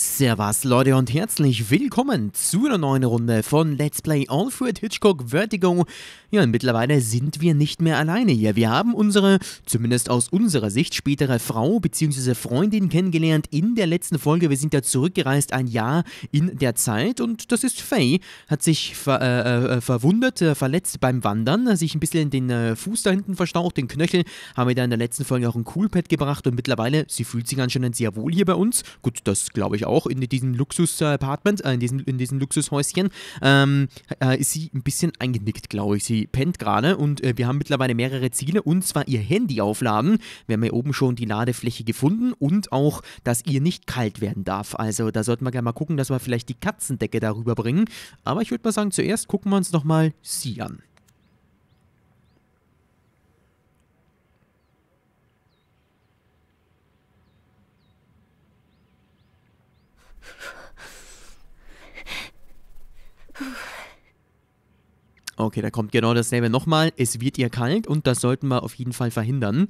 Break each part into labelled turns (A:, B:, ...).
A: Servus Leute und herzlich willkommen zu einer neuen Runde von Let's Play Alfred Hitchcock Vertigo. Ja, mittlerweile sind wir nicht mehr alleine hier. Wir haben unsere, zumindest aus unserer Sicht, spätere Frau bzw. Freundin kennengelernt in der letzten Folge. Wir sind ja zurückgereist, ein Jahr in der Zeit und das ist Faye. Hat sich ver äh, äh verwundet, äh, verletzt beim Wandern, sich ein bisschen den äh, Fuß da hinten verstaucht, den Knöchel. Haben wir da in der letzten Folge auch ein Coolpad gebracht und mittlerweile, sie fühlt sich anscheinend sehr wohl hier bei uns. Gut, das glaube ich auch auch in diesem Luxus-Apartment, äh, in, diesem, in diesem Luxushäuschen, ähm, äh, ist sie ein bisschen eingenickt, glaube ich. Sie pennt gerade und äh, wir haben mittlerweile mehrere Ziele und zwar ihr Handy aufladen. Wir haben ja oben schon die Ladefläche gefunden und auch, dass ihr nicht kalt werden darf. Also da sollten wir gerne mal gucken, dass wir vielleicht die Katzendecke darüber bringen. Aber ich würde mal sagen, zuerst gucken wir uns nochmal sie an. Okay, da kommt genau dasselbe nochmal. Es wird ihr kalt und das sollten wir auf jeden Fall verhindern.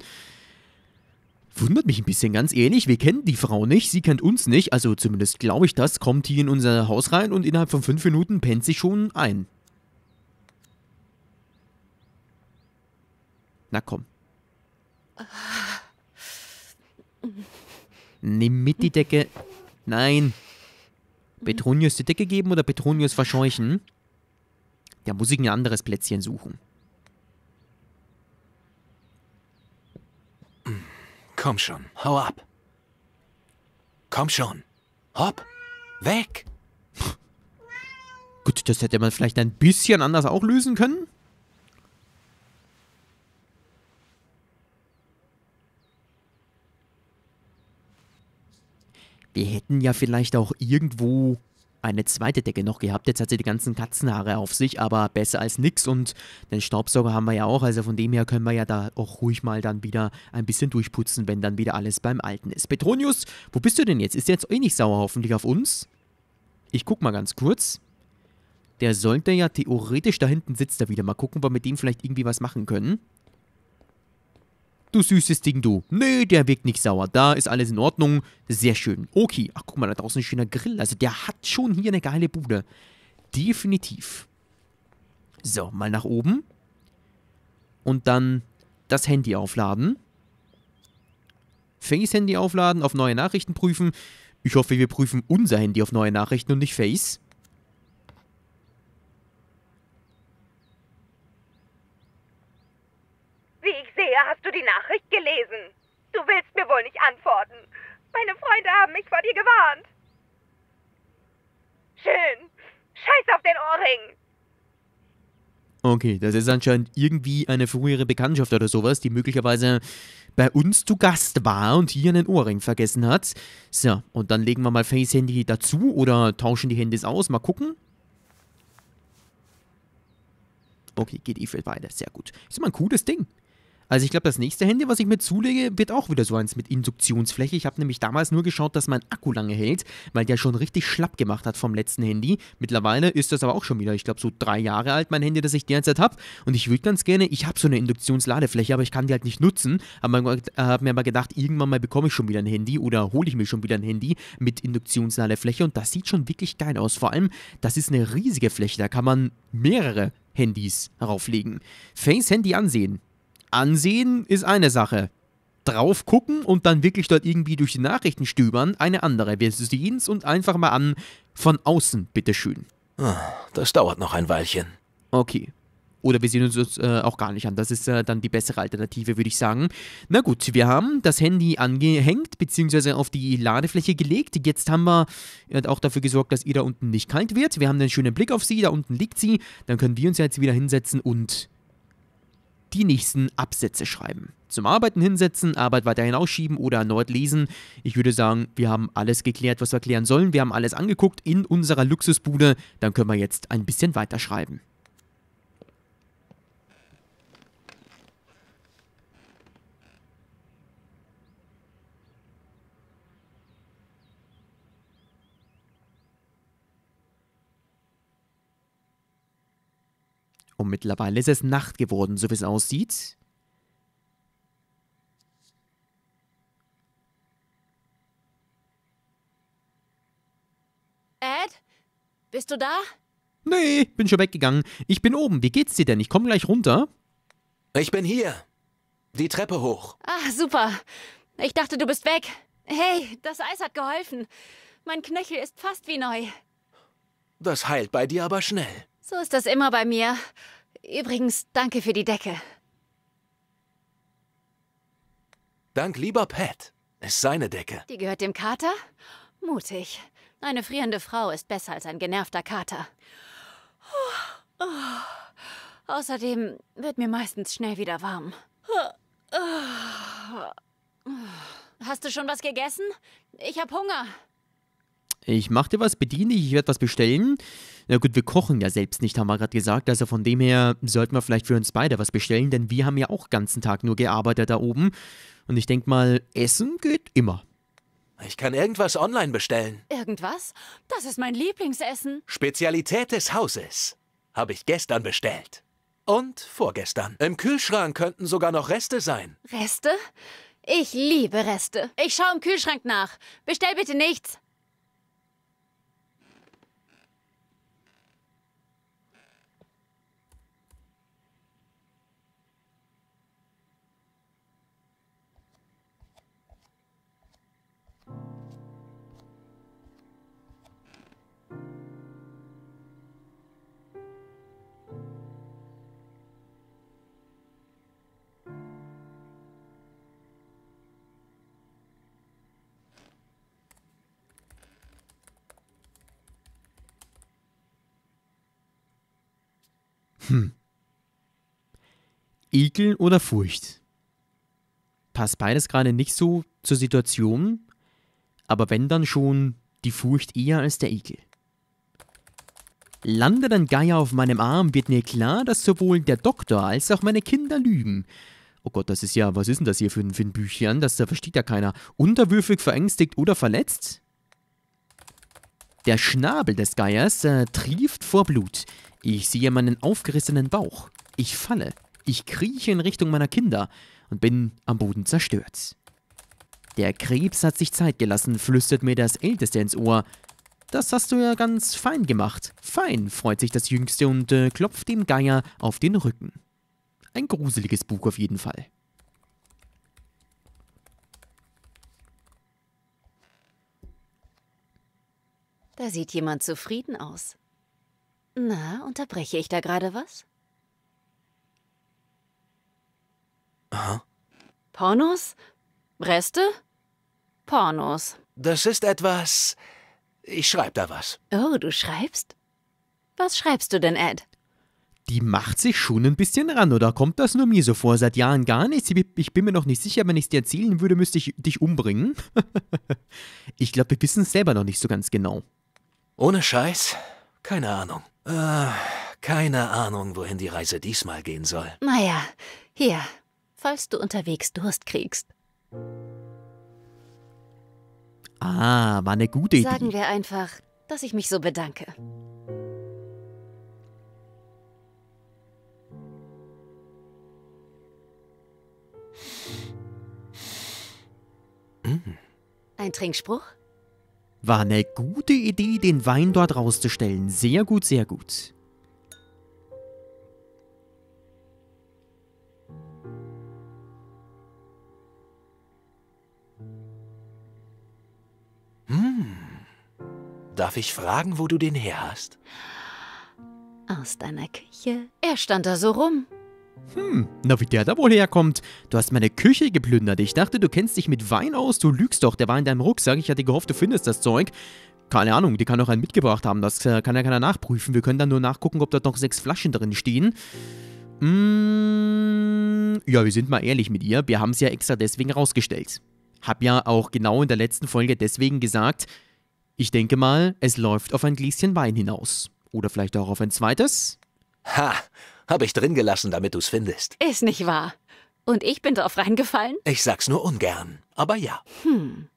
A: Wundert mich ein bisschen, ganz ehrlich. Wir kennen die Frau nicht, sie kennt uns nicht. Also zumindest glaube ich das. Kommt hier in unser Haus rein und innerhalb von fünf Minuten pennt sie schon ein. Na komm. Nimm mit die Decke. Nein. Petronius die Decke geben oder Petronius verscheuchen? Ja, muss ich ein anderes Plätzchen suchen.
B: Komm schon, hau ab. Komm schon. Hopp. Weg.
A: Gut, das hätte man vielleicht ein bisschen anders auch lösen können. Wir hätten ja vielleicht auch irgendwo eine zweite Decke noch gehabt. Jetzt hat sie die ganzen Katzenhaare auf sich, aber besser als nichts. Und den Staubsauger haben wir ja auch. Also von dem her können wir ja da auch ruhig mal dann wieder ein bisschen durchputzen, wenn dann wieder alles beim Alten ist. Petronius, wo bist du denn jetzt? Ist der jetzt eh nicht sauer hoffentlich auf uns? Ich guck mal ganz kurz. Der sollte ja theoretisch da hinten sitzt er wieder. Mal gucken, ob wir mit dem vielleicht irgendwie was machen können. Du süßes Ding, du. Nee, der wirkt nicht sauer. Da ist alles in Ordnung. Sehr schön. Okay. Ach, guck mal, da draußen ein schöner Grill. Also der hat schon hier eine geile Bude. Definitiv. So, mal nach oben. Und dann das Handy aufladen. Face Handy aufladen, auf neue Nachrichten prüfen. Ich hoffe, wir prüfen unser Handy auf neue Nachrichten und nicht Face.
C: Andrea, hast du die Nachricht gelesen? Du willst mir wohl nicht antworten. Meine Freunde haben mich vor dir gewarnt. Schön.
A: Scheiß auf den Ohrring. Okay, das ist anscheinend irgendwie eine frühere Bekanntschaft oder sowas, die möglicherweise bei uns zu Gast war und hier einen Ohrring vergessen hat. So, und dann legen wir mal Face Handy dazu oder tauschen die Handys aus, mal gucken. Okay, geht eh für beide, sehr gut. Ist immer ein cooles Ding. Also ich glaube, das nächste Handy, was ich mir zulege, wird auch wieder so eins mit Induktionsfläche. Ich habe nämlich damals nur geschaut, dass mein Akku lange hält, weil der schon richtig schlapp gemacht hat vom letzten Handy. Mittlerweile ist das aber auch schon wieder, ich glaube, so drei Jahre alt, mein Handy, das ich derzeit habe. Und ich würde ganz gerne, ich habe so eine Induktionsladefläche, aber ich kann die halt nicht nutzen. Aber ich habe mir aber gedacht, irgendwann mal bekomme ich schon wieder ein Handy oder hole ich mir schon wieder ein Handy mit Induktionsladefläche. Und das sieht schon wirklich geil aus. Vor allem, das ist eine riesige Fläche, da kann man mehrere Handys rauflegen. Face Handy ansehen. Ansehen ist eine Sache. Drauf gucken und dann wirklich dort irgendwie durch die Nachrichten stöbern, eine andere. Wir sehen es uns einfach mal an. Von
B: außen, bitteschön. Ah, das dauert noch ein Weilchen.
A: Okay. Oder wir sehen uns das äh, auch gar nicht an. Das ist äh, dann die bessere Alternative, würde ich sagen. Na gut, wir haben das Handy angehängt, beziehungsweise auf die Ladefläche gelegt. Jetzt haben wir äh, auch dafür gesorgt, dass ihr da unten nicht kalt wird. Wir haben einen schönen Blick auf sie, da unten liegt sie. Dann können wir uns ja jetzt wieder hinsetzen und die nächsten Absätze schreiben. Zum Arbeiten hinsetzen, Arbeit weiter hinausschieben oder erneut lesen. Ich würde sagen, wir haben alles geklärt, was wir klären sollen. Wir haben alles angeguckt in unserer Luxusbude. Dann können wir jetzt ein bisschen weiterschreiben. Und mittlerweile ist es Nacht geworden, so wie es aussieht.
C: Ed? Bist du da?
A: Nee, bin schon weggegangen. Ich bin oben. Wie geht's dir denn? Ich komme gleich runter. Ich bin hier. Die Treppe hoch.
C: Ach, super. Ich dachte, du bist weg. Hey, das Eis hat geholfen. Mein Knöchel ist fast wie neu.
B: Das heilt bei dir aber schnell.
C: So ist das immer bei mir. Übrigens, danke für die Decke.
B: Dank lieber Pat. Ist seine Decke.
C: Die gehört dem Kater? Mutig. Eine frierende Frau ist besser als ein genervter Kater. Oh, oh. Außerdem wird mir meistens schnell wieder warm. Hast du schon was gegessen? Ich hab Hunger.
A: Ich mach dir was, bediene dich, ich werde was bestellen. Na gut, wir kochen ja selbst nicht, haben wir gerade gesagt. Also von dem her sollten wir vielleicht für uns beide was bestellen, denn wir haben ja auch ganzen Tag nur gearbeitet da oben. Und ich denke mal, Essen geht immer.
B: Ich kann irgendwas online bestellen.
C: Irgendwas? Das ist mein Lieblingsessen.
B: Spezialität des Hauses. Habe ich gestern bestellt. Und vorgestern. Im Kühlschrank könnten sogar noch Reste sein.
C: Reste? Ich liebe Reste. Ich schaue im Kühlschrank nach. Bestell bitte nichts.
A: Hm. Ekel oder Furcht? Passt beides gerade nicht so zur Situation, aber wenn dann schon die Furcht eher als der Ekel. Landet ein Geier auf meinem Arm, wird mir klar, dass sowohl der Doktor als auch meine Kinder lügen. Oh Gott, das ist ja, was ist denn das hier für ein, für ein Büchchen? Das da versteht ja keiner. Unterwürfig, verängstigt oder verletzt? Der Schnabel des Geiers äh, trieft vor Blut. Ich sehe meinen aufgerissenen Bauch. Ich falle. Ich krieche in Richtung meiner Kinder und bin am Boden zerstört. Der Krebs hat sich Zeit gelassen, flüstert mir das Älteste ins Ohr. Das hast du ja ganz fein gemacht. Fein, freut sich das Jüngste und äh, klopft dem Geier auf den Rücken. Ein gruseliges Buch auf jeden Fall.
C: Da sieht jemand zufrieden aus. Na, unterbreche ich da gerade was? Aha. Pornos? Reste? Pornos. Das ist etwas. Ich schreibe da was. Oh, du schreibst? Was schreibst du denn, Ed?
A: Die macht sich schon ein bisschen ran, oder kommt das nur mir so vor? Seit Jahren gar nichts. Ich bin mir noch nicht sicher, wenn ich es dir erzählen würde, müsste ich dich umbringen. ich glaube, wir wissen es selber noch nicht so ganz
B: genau. Ohne Scheiß? Keine Ahnung. Äh, keine Ahnung, wohin die Reise diesmal gehen soll.
C: Naja, hier, falls du unterwegs Durst kriegst.
B: Ah, war eine gute
A: Idee.
C: Sagen wir einfach, dass ich mich so bedanke. Hm. Ein Trinkspruch?
A: War eine gute Idee, den Wein dort rauszustellen. Sehr gut, sehr gut.
D: Hm.
C: Darf ich fragen, wo du den her hast? Aus deiner Küche. Er stand da so rum.
A: Hm, na wie der da wohl herkommt. Du hast meine Küche geplündert. Ich dachte, du kennst dich mit Wein aus. Du lügst doch, der war in deinem Rucksack. Ich hatte gehofft, du findest das Zeug. Keine Ahnung, die kann doch einen mitgebracht haben. Das äh, kann ja keiner nachprüfen. Wir können dann nur nachgucken, ob dort noch sechs Flaschen drin stehen. Mmh, ja, wir sind mal ehrlich mit ihr. Wir haben es ja extra deswegen rausgestellt. Hab ja auch genau in der letzten Folge deswegen gesagt, ich denke mal, es läuft auf ein Gläschen Wein hinaus. Oder vielleicht auch auf ein zweites. Ha!
B: Habe ich drin gelassen, damit du's findest.
C: Ist nicht wahr. Und ich bin drauf reingefallen?
B: Ich sag's nur ungern, aber ja.
C: Hm.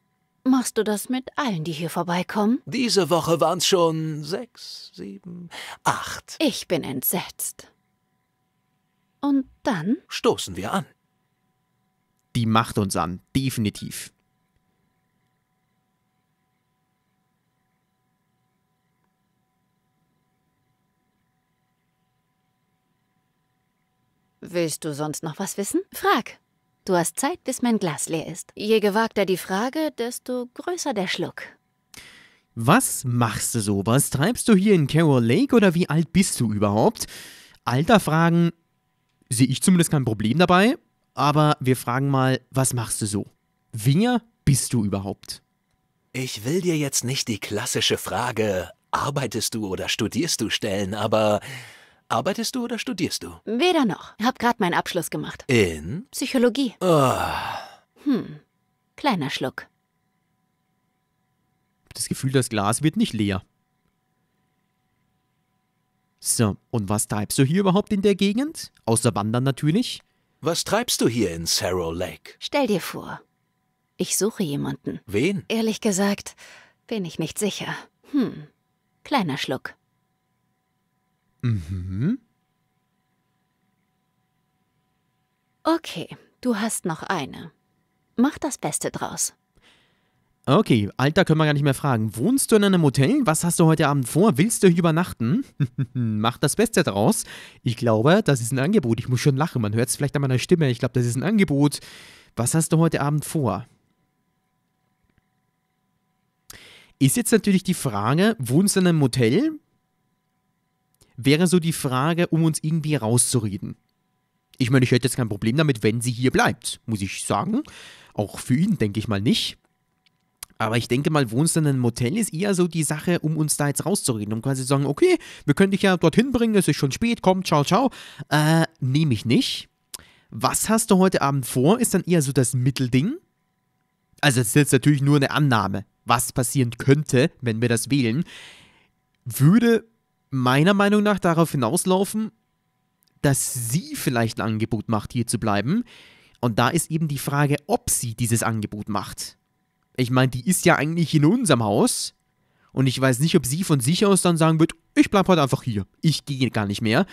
C: Machst du das mit allen, die hier vorbeikommen?
B: Diese Woche waren's schon sechs, sieben, acht.
C: Ich bin entsetzt.
B: Und dann? Stoßen wir an.
A: Die macht uns an, definitiv.
C: Willst du sonst noch was wissen? Frag. Du hast Zeit, bis mein Glas leer ist. Je gewagter die Frage, desto größer der Schluck.
A: Was machst du so? Was treibst du hier in Carol Lake oder wie alt bist du überhaupt? Alter Fragen sehe ich zumindest kein Problem dabei, aber wir fragen mal, was machst du so? Wer bist du überhaupt?
B: Ich will dir jetzt nicht die klassische Frage, arbeitest du oder studierst du stellen, aber Arbeitest du
C: oder studierst du? Weder noch. Hab grad meinen Abschluss gemacht.
B: In?
C: Psychologie. Oh. Hm. Kleiner Schluck.
A: Das Gefühl, das Glas wird nicht leer. So, und was treibst du hier
C: überhaupt in der Gegend?
B: Außer Wandern natürlich. Was treibst du hier in Sarrow Lake?
C: Stell dir vor, ich suche jemanden. Wen? Ehrlich gesagt, bin ich nicht sicher. Hm, kleiner Schluck.
D: Mhm.
C: Okay, du hast noch eine. Mach das Beste draus.
A: Okay, Alter können wir gar nicht mehr fragen. Wohnst du in einem Hotel? Was hast du heute Abend vor? Willst du hier übernachten? Mach das Beste draus. Ich glaube, das ist ein Angebot. Ich muss schon lachen. Man hört es vielleicht an meiner Stimme. Ich glaube, das ist ein Angebot. Was hast du heute Abend vor? Ist jetzt natürlich die Frage, wohnst du in einem Hotel? wäre so die Frage, um uns irgendwie rauszureden. Ich meine, ich hätte jetzt kein Problem damit, wenn sie hier bleibt, muss ich sagen. Auch für ihn denke ich mal nicht. Aber ich denke mal, wohnst du in einem Motel ist eher so die Sache, um uns da jetzt rauszureden, um quasi zu sagen, okay, wir können dich ja dorthin bringen, es ist schon spät, komm, ciao, ciao. Äh, nehme ich nicht. Was hast du heute Abend vor, ist dann eher so das Mittelding. Also das ist jetzt natürlich nur eine Annahme, was passieren könnte, wenn wir das wählen. Würde meiner Meinung nach darauf hinauslaufen, dass sie vielleicht ein Angebot macht, hier zu bleiben. Und da ist eben die Frage, ob sie dieses Angebot macht. Ich meine, die ist ja eigentlich in unserem Haus. Und ich weiß nicht, ob sie von sich aus dann sagen wird, ich bleibe heute halt einfach hier. Ich gehe gar nicht mehr.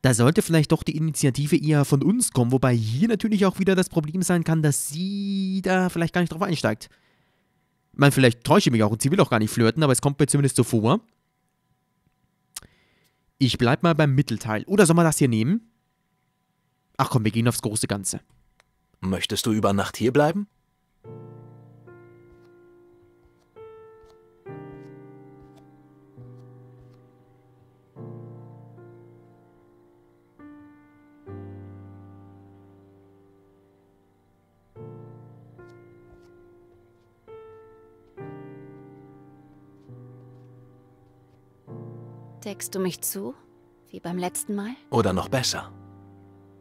A: Da sollte vielleicht doch die Initiative eher von uns kommen, wobei hier natürlich auch wieder das Problem sein kann, dass sie da vielleicht gar nicht drauf einsteigt. Ich meine, vielleicht täusche ich mich auch und sie will auch gar nicht flirten, aber es kommt mir zumindest so vor. Ich bleib mal beim Mittelteil. Oder soll man das hier nehmen? Ach komm, wir gehen aufs große Ganze. Möchtest du über Nacht hier
B: bleiben?
C: Deckst du mich zu? Wie beim letzten Mal?
B: Oder noch besser.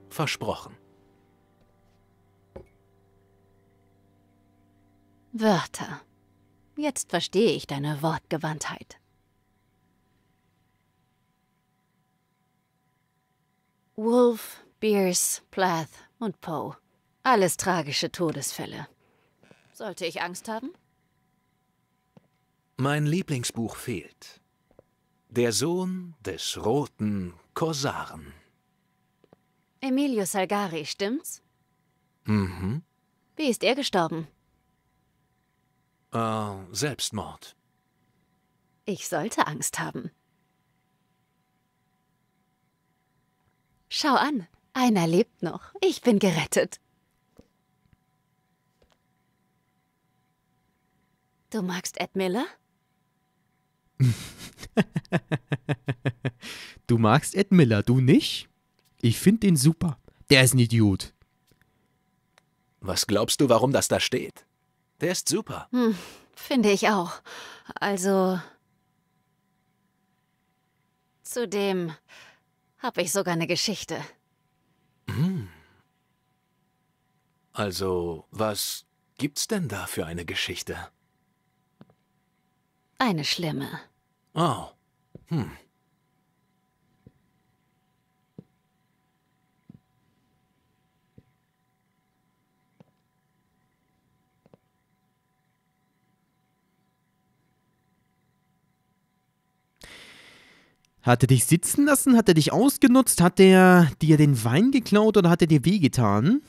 B: Versprochen.
C: Wörter. Jetzt verstehe ich deine Wortgewandtheit. Wolf, Beers, Plath und Poe. Alles tragische Todesfälle. Sollte ich Angst haben?
B: Mein Lieblingsbuch fehlt. Der Sohn des roten Korsaren.
C: Emilio Salgari, stimmt's? Mhm. Wie ist er gestorben?
B: Äh, Selbstmord.
C: Ich sollte Angst haben. Schau an, einer lebt noch. Ich bin gerettet. Du magst Ed Miller?
A: Du magst Ed Miller, du nicht?
B: Ich finde ihn super. Der ist ein Idiot. Was glaubst du, warum das da steht? Der ist super.
C: Hm, finde ich auch. Also. Zudem habe ich sogar eine Geschichte.
B: Hm. Also, was gibt's denn da für eine Geschichte?
C: Eine schlimme. Oh. Hm.
A: Hat er dich sitzen lassen? Hat er dich ausgenutzt? Hat er dir den Wein geklaut oder hat er dir wehgetan?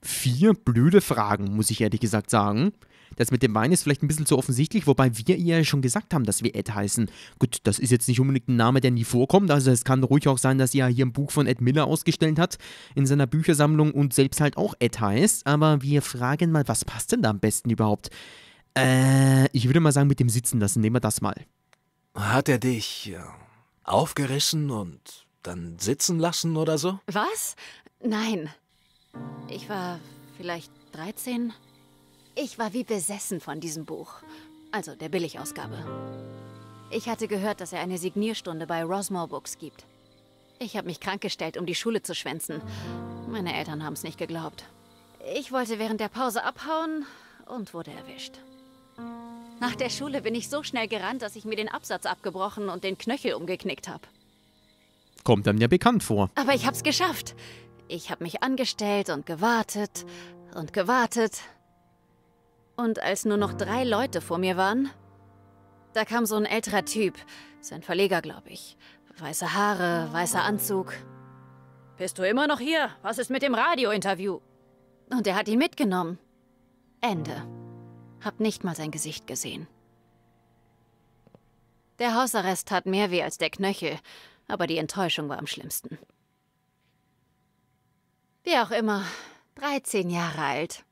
A: Vier blöde Fragen, muss ich ehrlich gesagt sagen. Das mit dem Wein ist vielleicht ein bisschen zu offensichtlich, wobei wir ihr ja schon gesagt haben, dass wir Ed heißen. Gut, das ist jetzt nicht unbedingt ein Name, der nie vorkommt. Also es kann ruhig auch sein, dass ihr ja hier ein Buch von Ed Miller ausgestellt hat in seiner Büchersammlung und selbst halt auch Ed heißt. Aber wir fragen mal, was passt denn da am besten überhaupt? Äh, ich würde mal sagen, mit dem Sitzen lassen. Nehmen wir das mal.
B: Hat er dich aufgerissen und dann sitzen lassen oder so? Was?
C: Nein. Ich war vielleicht 13. Ich war wie besessen von diesem Buch. Also der Billigausgabe. Ich hatte gehört, dass er eine Signierstunde bei Rosmore Books gibt. Ich habe mich krankgestellt, um die Schule zu schwänzen. Meine Eltern haben es nicht geglaubt. Ich wollte während der Pause abhauen und wurde erwischt. Nach der Schule bin ich so schnell gerannt, dass ich mir den Absatz abgebrochen und den Knöchel umgeknickt habe.
A: Kommt einem ja bekannt vor.
C: Aber ich hab's geschafft. Ich hab mich angestellt und gewartet und gewartet. Und als nur noch drei Leute vor mir waren, da kam so ein älterer Typ, sein Verleger, glaube ich. Weiße Haare, weißer Anzug. Bist du immer noch hier? Was ist mit dem Radiointerview? Und er hat ihn mitgenommen. Ende. Hab nicht mal sein Gesicht gesehen. Der Hausarrest tat mehr weh als der Knöchel, aber die Enttäuschung war am schlimmsten. Wie auch immer, 13 Jahre alt.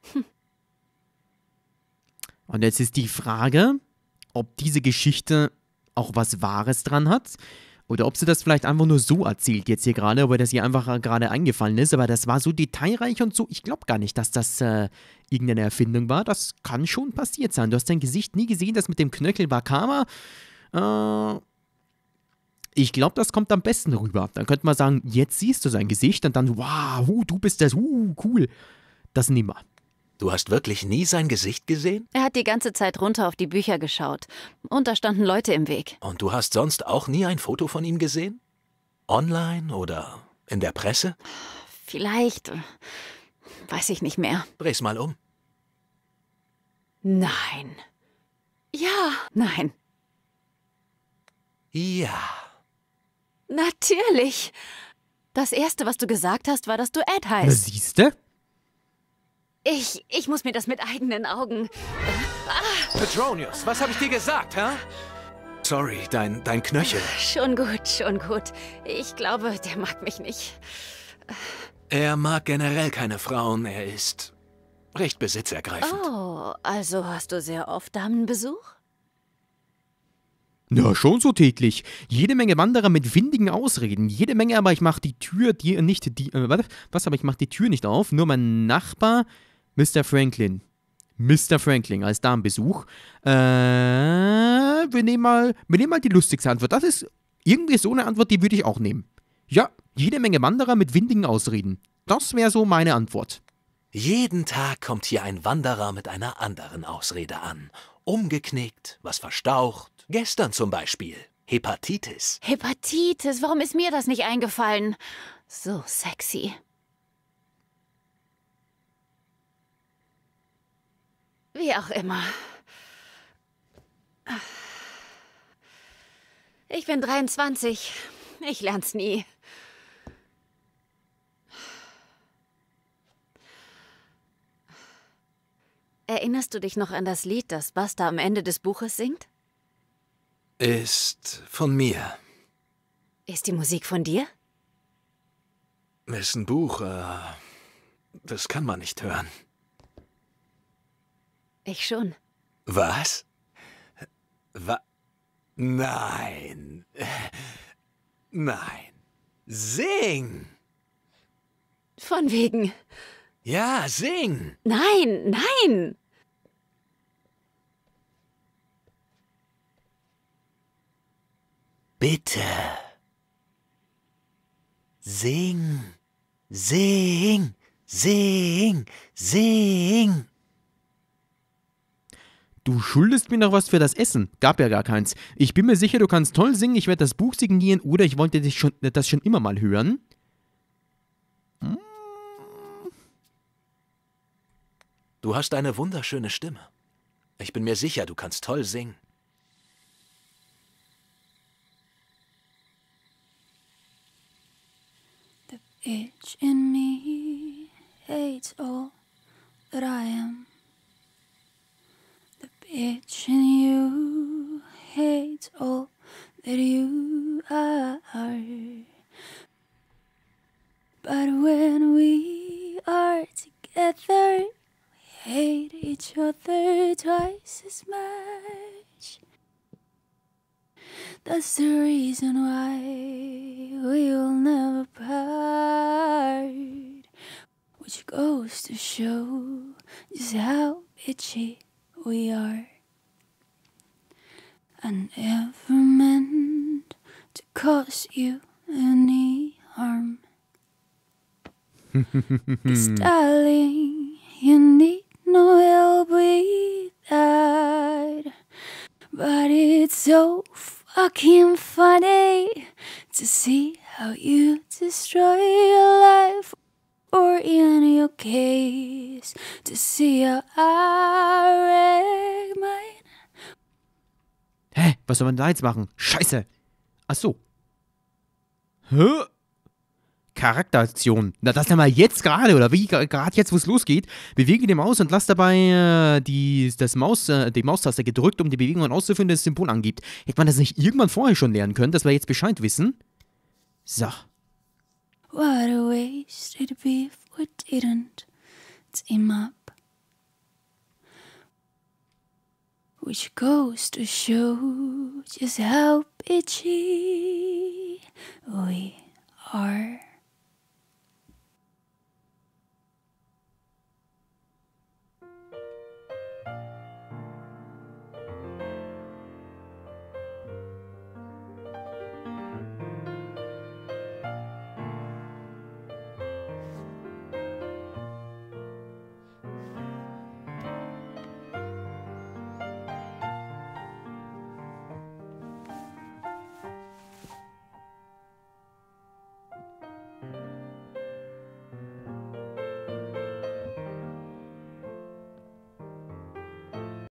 A: Und jetzt ist die Frage, ob diese Geschichte auch was Wahres dran hat oder ob sie das vielleicht einfach nur so erzählt jetzt hier gerade, oder das ihr einfach äh, gerade eingefallen ist. Aber das war so detailreich und so. Ich glaube gar nicht, dass das äh, irgendeine Erfindung war. Das kann schon passiert sein. Du hast dein Gesicht nie gesehen. Das mit dem Knöchel war Karma. Äh, ich glaube, das kommt am besten rüber. Dann könnte man sagen, jetzt siehst du sein Gesicht und dann, wow, du bist das, uh, cool. Das nehmen wir.
B: Du hast wirklich nie sein Gesicht gesehen?
D: Er
C: hat die ganze Zeit runter auf die Bücher geschaut. Und da standen Leute im Weg.
B: Und du hast sonst auch nie ein Foto von ihm gesehen? Online oder in der Presse?
C: Vielleicht. Weiß ich nicht mehr. Dreh's mal um. Nein. Ja. Nein. Ja. Natürlich. Das erste, was du gesagt hast, war, dass du Ed heißt. Siehste? Ich, ich muss mir das mit eigenen Augen...
B: Ah. Petronius, was habe ich dir gesagt, hä? Sorry, dein, dein Knöchel.
C: Schon gut, schon gut. Ich glaube, der mag mich nicht.
B: Er mag generell keine Frauen. Er ist recht besitzergreifend.
C: Oh, also hast du sehr oft Damenbesuch?
A: Ja, schon so täglich. Jede Menge Wanderer mit windigen Ausreden. Jede Menge, aber ich mach die Tür, die nicht, die, äh, was, aber ich mach die Tür nicht auf. Nur mein Nachbar, Mr. Franklin. Mr. Franklin als Damenbesuch. Äh, wir, nehmen mal, wir nehmen mal die lustigste Antwort. Das ist irgendwie so eine Antwort, die würde ich auch nehmen. Ja, jede Menge Wanderer mit windigen Ausreden. Das
B: wäre so meine Antwort. Jeden Tag kommt hier ein Wanderer mit einer anderen Ausrede an. Umgeknickt, was verstaucht. Gestern zum Beispiel. Hepatitis.
C: Hepatitis, warum ist mir das nicht eingefallen? So sexy. Wie auch immer. Ich bin 23. Ich lern's nie. Erinnerst du dich noch an das Lied, das Basta am Ende des Buches singt?
B: Ist von mir.
C: Ist die Musik von dir?
B: Ist ein Buch, äh, das kann man nicht hören. Ich schon. Was? Wa Nein. Nein. Sing!
C: Von wegen. Ja, sing! Nein, nein!
B: Bitte. Sing, sing, sing, sing
A: du schuldest mir noch was für das Essen. Gab ja gar keins. Ich bin mir sicher, du kannst toll singen, ich werde das Buch signieren oder ich wollte dich schon, das schon immer mal hören. Hm.
B: Du hast eine wunderschöne Stimme. Ich bin mir sicher, du kannst toll singen.
D: The itch in me hates all that I am. Each and you hate all that you are. But when we are together, we hate each other twice as much. That's the reason why we will never part. Which goes to show just how bitchy we are. I never meant to cause you any harm. darling, you need no help with that. But it's so fucking funny to see how you destroy your life or in your case to see how I mine.
A: Hä? Was soll man da jetzt machen? Scheiße! Ach so. Hä? Charakteraktion. Na, das ja mal jetzt gerade, oder wie gerade jetzt, wo es losgeht. Bewege die Maus und lass dabei äh, die, das Maus, äh, die Maustaste gedrückt, um die Bewegungen auszuführen, die das Symbol angibt. Hätte man das nicht irgendwann vorher schon lernen können, dass wir jetzt Bescheid wissen? So.
D: What a waste it'd be if we didn't team up. Which goes to show just how bitchy we are.